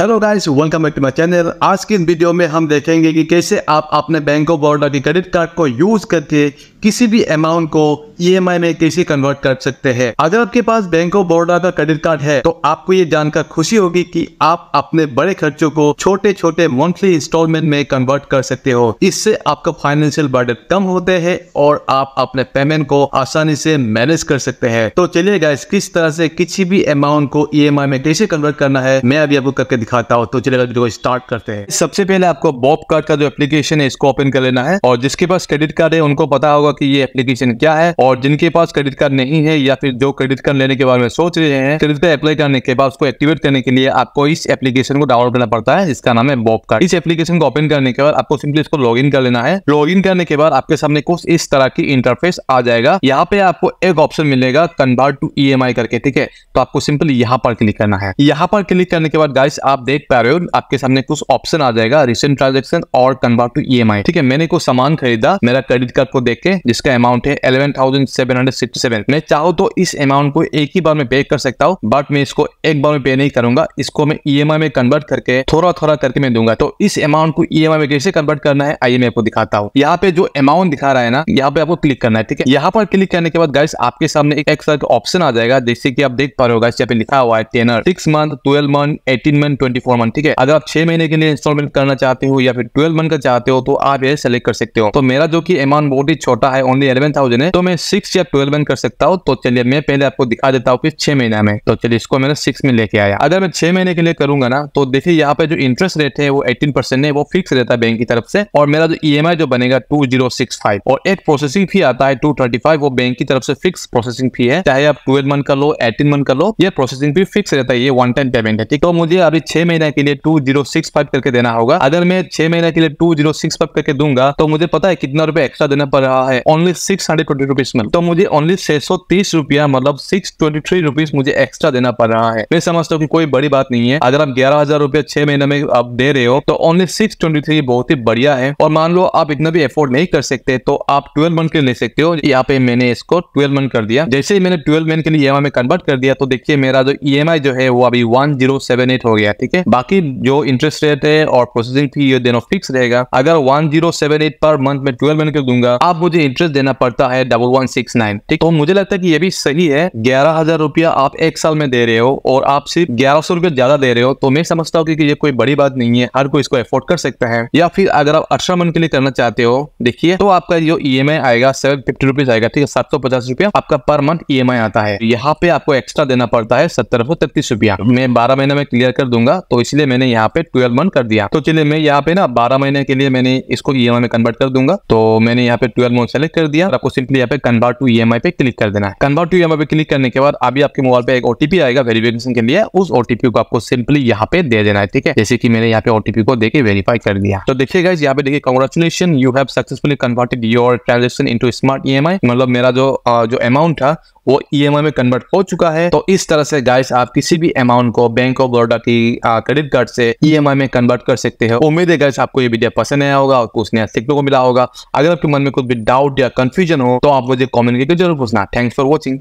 hello guys welcome back to my channel आज की इस वीडियो में हम देखेंगे कि कैसे आप अपने बैंक ऑफ बड़ौदा के क्रेडिट कार्ड को यूज करके किसी भी अमाउंट को ईएमआई e में कैसे कन्वर्ट कर सकते हैं अगर आपके पास बैंक ऑफ बड़ौदा का क्रेडिट कार्ड है तो आपको ये जानकर खुशी होगी कि आप अपने बड़े खर्चों को छोटे छोटे मंथली इंस्टॉलमेंट में कन्वर्ट कर सकते हो इससे आपका फाइनेंशियल बर्डन कम होते हैं और आप अपने पेमेंट को आसानी से मैनेज कर सकते हैं तो चलिए गाइस किस तरह से किसी भी अमाउंट को ई e में कैसे कन्वर्ट करना है मैं अभी आपको करके दिखाता हूँ तो चलेगा वीडियो को स्टार्ट करते हैं सबसे पहले आपको बॉप कार्ड का जो एप्लीकेशन है इसको ओपन कर लेना है और जिसके पास क्रेडिट कार्ड है उनको पता होगा की ये एप्लीकेशन क्या है और जिनके पास क्रेडिट कार्ड नहीं है या फिर जो क्रेडिट कार्ड लेने के बारे में सोच रहे हैं क्रेडिट कार्ड अप्लाई करने के बाद उसको एक्टिवेट करने के लिए आपको इस एप्लीकेशन को डाउनलोड करना पड़ता है इसका नाम है बॉप कार्ड इस एप्लीकेशन को ओपन करने के बाद आपको सिंपली इसको लॉग कर लेना है लॉग करने के बाद आपके सामने कुछ इस तरह की इंटरफेस आ जाएगा यहाँ पे आपको एक ऑप्शन मिलेगा कन्वर्ट टू ई करके ठीक है तो आपको सिंपली यहाँ पर क्लिक करना है यहाँ पर क्लिक करने के बाद गाइस आप आप देख पा रहे हो आपके सामने कुछ ऑप्शन आ जाएगा रिसेंट ट्रांजेक्शन और कन्वर्ट टू ई ठीक है मैंने कुछ सामान खरीदा मेरा क्रेडिट कार्ड को देख के जिसका अमाउंट है eleven thousand seven hundred sixty seven मैं चाहू तो इस अमाउंट को एक ही बार में पे कर सकता हूँ बट मैं इसको एक बार में पे नहीं करूंगा इसको मैं ई e में कन्वर्ट करके थोड़ा थोड़ा करके मैं दूंगा तो इस अमाउंट को ई e में कैसे कन्वर्ट करना है आइए मैं आपको दिखाता हूँ यहाँ पे जो अमाउंट दिखा रहा है ना यहाँ पे आपको क्लिक करना है ठीक है यहाँ पर क्लिक करने के बाद गाइस आपके सामने एक एक्सर ऑप्शन आ जाएगा जैसे कि आप देख पा रहे हो गाइस यहाँ पे लिखा हुआ है tenure six month twelve month eighteen month twenty four month ठीक है अगर आप छह महीने के लिए इंस्टॉलमेंट करना चाहते हो या फिर ट्वेल्व मंथ का चाहते हो तो आप ये सेलेक्ट कर सकते हो तो मेरा जो की अमाउंट बहुत ही छोटा है ओनली इलेवन है तो मैं सिक्स या ट्वेल्व मंथ कर सकता हूँ तो चलिए मैं पहले आपको दिखा देता हूँ कि छह महीना में तो चलिए इसको मैंने सिक्स में लेके आया अगर मैं छह महीने के लिए करूंगा ना तो देखिए यहाँ पे जो इंटरेस्ट रेट है वो एटीन परसेंट है वो फिक्स रहता है बैंक की तरफ से और मेरा जो ई जो बनेगा टू जीरो सिक्स फाइव और एक प्रोसेसिंग फी आता है टू थर्टी फाइव वो बैंक की तरफ से फिक्स प्रोसेसिंग फी है चाहे आप ट्वेल्व मंथ कर लो एटीन मंथ कर लो ये प्रोसेसिंग फी फिक्स रहता है ये वन टाइम पेमेंट है ठीक तो मुझे अभी छह छह महीने के लिए टू जीरो सिक्स फाइव करके देना होगा अगर मैं छह महीने के लिए टू जीरो सिक्स फाइव करके दूंगा तो मुझे पता है कितना रुपए एक्स्ट्रा देना पड़ रहा है only six hundred twenty rupees में तो मुझे ओनली छह सौ तीस रुपया मतलब सिक्स ट्वेंटी थ्री रुपीज मुझे एक्स्ट्रा देना पड़ रहा है मैं समझता हूँ की कोई बड़ी बात नहीं है अगर आप ग्यारह हजार रुपया छह महीने में आप दे रहे हो तो ओनली सिक्स ट्वेंटी थ्री बहुत ही बढ़िया है और मान लो आप इतना भी एफोर्ड नहीं कर सकते तो आप ट्वेल्व मंथ के ले सकते हो यहाँ पे मैंने इसको ट्वेल्व मंथ कर दिया जैसे ही मैंने ट्वेल्व मंथ के लिए ई e में कन्वर्ट कर दिया तो देखिए मेरा जो ई e जो है वो अभी वन हो गया ठीक ठीक है बाकी जो इंटरेस्ट रेट है और प्रोसेसिंग फी ये दोनों फिक्स रहेगा अगर one zero seven eight per month में ट्वेल्व महीने का दूंगा आप मुझे इंटरेस्ट देना पड़ता है डबल वन सिक्स नाइन ठीक तो मुझे लगता है कि ये भी सही है ग्यारह हजार रुपया आप एक साल में दे रहे हो और आप सिर्फ ग्यारह सौ रुपया ज्यादा दे रहे हो तो मैं समझता हूँ कि ये कोई बड़ी बात नहीं है हर कोई इसको एफोर्ड कर सकता है या फिर अगर आप अठारह अच्छा मंथ के लिए करना चाहते हो देखिए तो आपका जो ई e आएगा सेवन फिफ्टी रुपीज आएगा ठीक है सात सौ पचास रुपया आपका पर मंथ ई आता है यहाँ पे आपको एक्स्ट्रा देना पड़ता है सत्तर सौ तैतीस रुपया मैं बारह महीने में क्लियर कर दूंगा दूंगा तो इसलिए मैंने यहाँ पे ट्वेल्व मंथ कर दिया तो चलिए मैं यहाँ पे ना बारह महीने के लिए मैंने इसको ई e में कन्वर्ट कर दूंगा तो मैंने यहाँ पे ट्वेल्व मंथ सेलेक्ट कर दिया आपको सिंपली यहाँ पे कन्वर्ट टू ई पे क्लिक कर देना है कन्वर्ट टू ई पे क्लिक करने के बाद अभी आपके मोबाइल पे एक ओटीपी आएगा वेरिफिकेशन के लिए उस ओटीपी को आपको सिंपली यहाँ पे दे देना है ठीक है जैसे की मैंने यहाँ पे ओटीपी को देखे वेरीफाई कर दिया तो देखिएगा यहाँ पे देखिए congratulation you have successfully converted your transaction in smart E मतलब मेरा जो जो अमाउंट था वो ई e में कन्वर्ट हो चुका है तो इस तरह से गाइस आप किसी भी अमाउंट को बैंक ऑफ बड़ौदा की क्रेडिट कार्ड से ई e में कन्वर्ट कर सकते हैं उम्मीद है आपको ये वीडियो पसंद आया होगा और कुछ नया सीखने को मिला होगा अगर आपके मन में कुछ भी डाउट या कंफ्यूजन हो तो आप मुझे कॉमेंट करके जरूर पूछना थैंक्स फॉर वॉचिंग